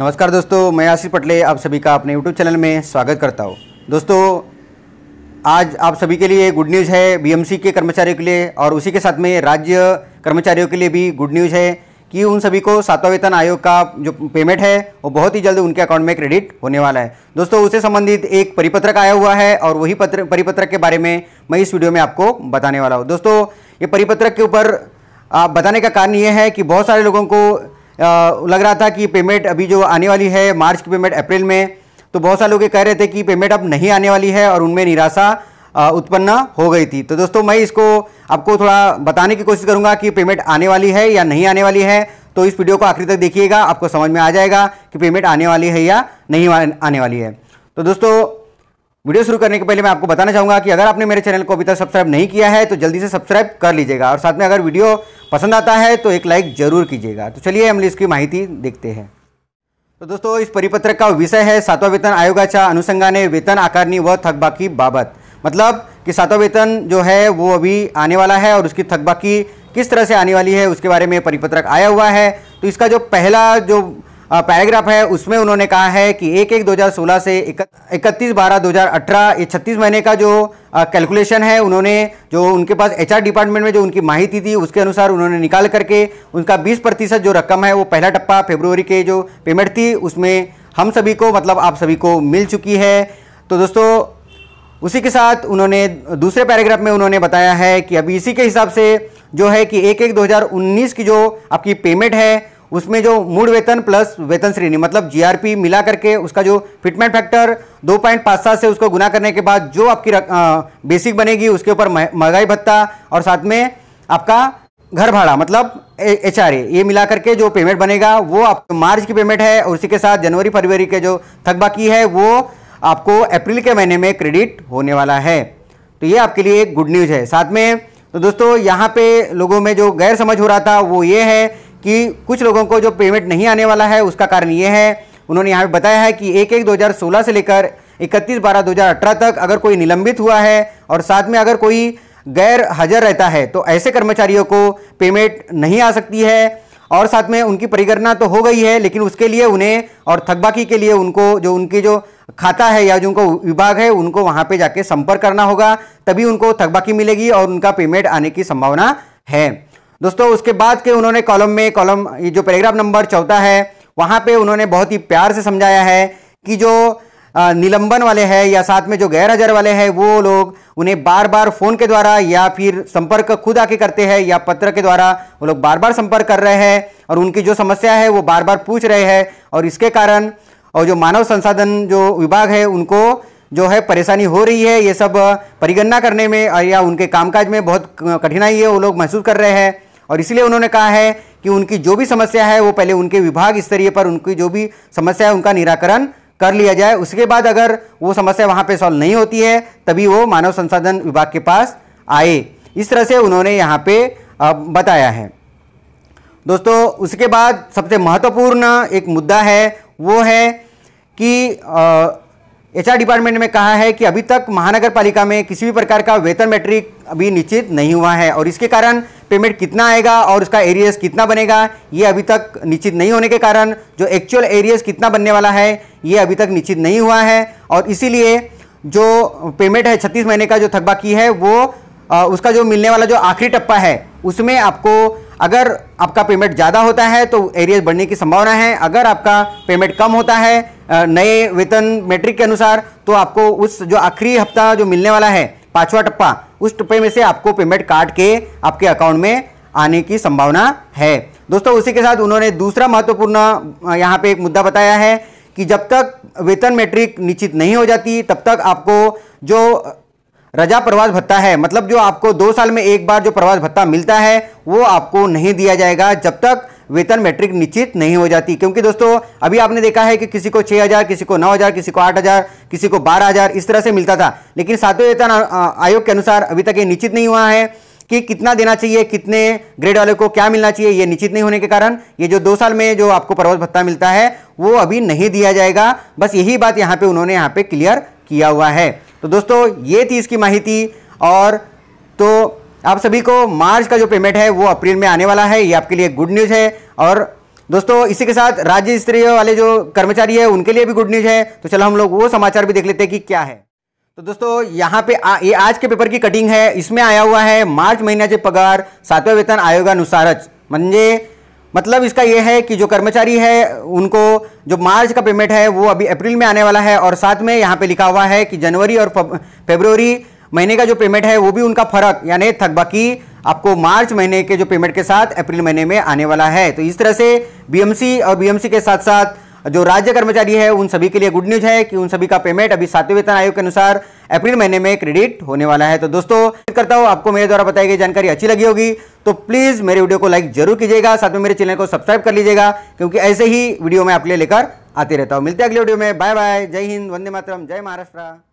नमस्कार दोस्तों मैं आशीष पटले आप सभी का अपने यूट्यूब चैनल में स्वागत करता हूँ दोस्तों आज आप सभी के लिए गुड न्यूज़ है बीएमसी के कर्मचारियों के लिए और उसी के साथ में राज्य कर्मचारियों के लिए भी गुड न्यूज़ है कि उन सभी को सातवां वेतन आयोग का जो पेमेंट है वो बहुत ही जल्द उनके अकाउंट में क्रेडिट होने वाला है दोस्तों उससे संबंधित एक परिपत्रक आया हुआ है और वही पत्र परिपत्रक के बारे में मैं इस वीडियो में आपको बताने वाला हूँ दोस्तों ये परिपत्रक के ऊपर बताने का कारण ये है कि बहुत सारे लोगों को लग रहा था कि पेमेंट अभी जो आने वाली है मार्च की पेमेंट अप्रैल में तो बहुत सारे लोग ये कह रहे थे कि पेमेंट अब नहीं आने वाली है और उनमें निराशा उत्पन्न हो गई थी तो दोस्तों मैं इसको आपको थोड़ा बताने की कोशिश करूंगा कि पेमेंट आने वाली है या नहीं आने वाली है तो इस वीडियो को आखिर तक देखिएगा आपको समझ में आ जाएगा कि पेमेंट आने वाली है या नहीं आने वाली है तो दोस्तों वीडियो शुरू करने के पहले मैं आपको बताना चाहूँगा कि अगर आपने मेरे चैनल को अभी तक सब्सक्राइब नहीं किया है तो जल्दी से सब्सक्राइब कर लीजिएगा और साथ में अगर वीडियो पसंद आता है तो एक लाइक जरूर कीजिएगा तो चलिए हम इसकी माहिती देखते हैं तो दोस्तों इस परिपत्र का विषय है सातवा वेतन अनुसंगा ने वेतन आकारनी व थकबाकी बाबत मतलब कि सातवा वेतन जो है वो अभी आने वाला है और उसकी थकबाकी किस तरह से आने वाली है उसके बारे में परिपत्रक आया हुआ है तो इसका जो पहला जो पैराग्राफ है उसमें उन्होंने कहा है कि एक एक 2016 से इकतीस बारह 2018 ये छत्तीस महीने का जो कैलकुलेशन है उन्होंने जो उनके पास एचआर डिपार्टमेंट में जो उनकी माहिती थी उसके अनुसार उन्होंने निकाल करके उनका 20 प्रतिशत जो रकम है वो पहला टप्पा फेब्रुवरी के जो पेमेंट थी उसमें हम सभी को मतलब आप सभी को मिल चुकी है तो दोस्तों उसी के साथ उन्होंने दूसरे पैराग्राफ में उन्होंने बताया है कि अभी इसी के हिसाब से जो है कि एक एक 2019 की जो आपकी पेमेंट है उसमें जो मूड वेतन प्लस वेतन श्रेणी मतलब जीआरपी मिला करके उसका जो फिटमेंट फैक्टर दो पॉइंट पाँच सात से उसको गुना करने के बाद जो आपकी आ, बेसिक बनेगी उसके ऊपर महंगाई भत्ता और साथ में आपका घर भाड़ा मतलब एच आर ये मिला करके जो पेमेंट बनेगा वो आप मार्च की पेमेंट है और उसी के साथ जनवरी फरवरी के जो थक बाकी है वो आपको अप्रैल के महीने में क्रेडिट होने वाला है तो ये आपके लिए एक गुड न्यूज़ है साथ में तो दोस्तों यहाँ पे लोगों में जो गैर समझ हो रहा था वो ये है कि कुछ लोगों को जो पेमेंट नहीं आने वाला है उसका कारण ये है उन्होंने यहाँ पर बताया है कि एक एक 2016 से लेकर इकतीस बारह 2018 तक अगर कोई निलंबित हुआ है और साथ में अगर कोई गैर हाजिर रहता है तो ऐसे कर्मचारियों को पेमेंट नहीं आ सकती है और साथ में उनकी परिगणना तो हो गई है लेकिन उसके लिए उन्हें और थकबाकी के लिए उनको जो उनकी जो खाता है या जो उनको विभाग है उनको वहाँ पर जाके संपर्क करना होगा तभी उनको थकबाकी मिलेगी और उनका पेमेंट आने की संभावना है दोस्तों उसके बाद के उन्होंने कॉलम में कॉलम जो पैराग्राफ नंबर चौथा है वहाँ पे उन्होंने बहुत ही प्यार से समझाया है कि जो निलंबन वाले हैं या साथ में जो गैर हजर वाले हैं वो लोग उन्हें बार बार फ़ोन के द्वारा या फिर संपर्क खुद आके करते हैं या पत्र के द्वारा वो लोग बार बार संपर्क कर रहे हैं और उनकी जो समस्या है वो बार बार पूछ रहे हैं और इसके कारण और जो मानव संसाधन जो विभाग है उनको जो है परेशानी हो रही है ये सब परिगणना करने में या उनके कामकाज में बहुत कठिनाई है वो लोग महसूस कर रहे हैं और इसलिए उन्होंने कहा है कि उनकी जो भी समस्या है वो पहले उनके विभाग स्तरीय पर उनकी जो भी समस्या है उनका निराकरण कर लिया जाए उसके बाद अगर वो समस्या वहाँ पे सॉल्व नहीं होती है तभी वो मानव संसाधन विभाग के पास आए इस तरह से उन्होंने यहाँ पे बताया है दोस्तों उसके बाद सबसे महत्वपूर्ण एक मुद्दा है वो है कि एचआर डिपार्टमेंट में कहा है कि अभी तक महानगर पालिका में किसी भी प्रकार का वेतन मैट्रिक अभी निश्चित नहीं हुआ है और इसके कारण पेमेंट कितना आएगा और उसका एरियस कितना बनेगा ये अभी तक निश्चित नहीं होने के कारण जो एक्चुअल एरियस कितना बनने वाला है ये अभी तक निश्चित नहीं हुआ है और इसीलिए जो पेमेंट है छत्तीस महीने का जो थकबाकी है वो आ, उसका जो मिलने वाला जो आखिरी टप्पा है उसमें आपको अगर आपका पेमेंट ज़्यादा होता है तो एरियज बढ़ने की संभावना है अगर आपका पेमेंट कम होता है नए वेतन मेट्रिक के अनुसार तो आपको उस जो आखिरी हफ्ता जो मिलने वाला है पाँचवा टप्पा उस टप्पे में से आपको पेमेंट काट के आपके अकाउंट में आने की संभावना है दोस्तों उसी के साथ उन्होंने दूसरा महत्वपूर्ण यहाँ पे एक मुद्दा बताया है कि जब तक वेतन मैट्रिक निश्चित नहीं हो जाती तब तक आपको जो रजा प्रवास भत्ता है मतलब जो आपको दो साल में एक बार जो प्रवास भत्ता मिलता है वो आपको नहीं दिया जाएगा जब तक वेतन मैट्रिक निश्चित नहीं हो जाती क्योंकि दोस्तों अभी आपने देखा है कि किसी को 6000 किसी को 9000 किसी को 8000 किसी को 12000 इस तरह से मिलता था लेकिन सातवें वेतन आयोग के अनुसार अभी तक ये निश्चित नहीं हुआ है कि कितना देना चाहिए कितने ग्रेड वाले को क्या मिलना चाहिए ये निश्चित नहीं होने के कारण ये जो दो साल में जो आपको पर्वत भत्ता मिलता है वो अभी नहीं दिया जाएगा बस यही बात यहाँ पे उन्होंने यहाँ पे क्लियर किया हुआ है तो दोस्तों ये थी इसकी माहिती और तो आप सभी को मार्च का जो पेमेंट है वो अप्रैल में आने वाला है ये आपके लिए गुड न्यूज़ है और दोस्तों इसी के साथ राज्य स्तरीय वाले जो कर्मचारी है उनके लिए भी गुड न्यूज़ है तो चलो हम लोग वो समाचार भी देख लेते हैं कि क्या है तो दोस्तों यहाँ पे आ, ये आज के पेपर की कटिंग है इसमें आया हुआ है मार्च के पगार सातवें वेतन आयोगानुसारच मे मतलब इसका यह है कि जो कर्मचारी है उनको जो मार्च का पेमेंट है वो अभी अप्रैल में आने वाला है और साथ में यहाँ पे लिखा हुआ है कि जनवरी और फेब्रवरी महीने का जो पेमेंट है वो भी उनका फर्क यानी थक बाकी आपको मार्च महीने के जो पेमेंट के साथ अप्रैल महीने में आने वाला है तो इस तरह से बीएमसी और बीएमसी के साथ साथ जो राज्य कर्मचारी है उन सभी के लिए गुड न्यूज है कि उन सभी का पेमेंट अभी सातवें वेतन आयोग के अनुसार अप्रैल महीने में क्रेडिट होने वाला है तो दोस्तों करता हूँ आपको मेरे द्वारा बताई गई जानकारी अच्छी लगी होगी तो प्लीज़ मेरे वीडियो को लाइक जरूर कीजिएगा साथ में मेरे चैनल को सब्सक्राइब कर लीजिएगा क्योंकि ऐसे ही वीडियो मैं आपके लिए लेकर आते रहता हूँ मिलते हैं अगले वीडियो में बाय बाय जय हिंद वंदे मातरम जय महाराष्ट्र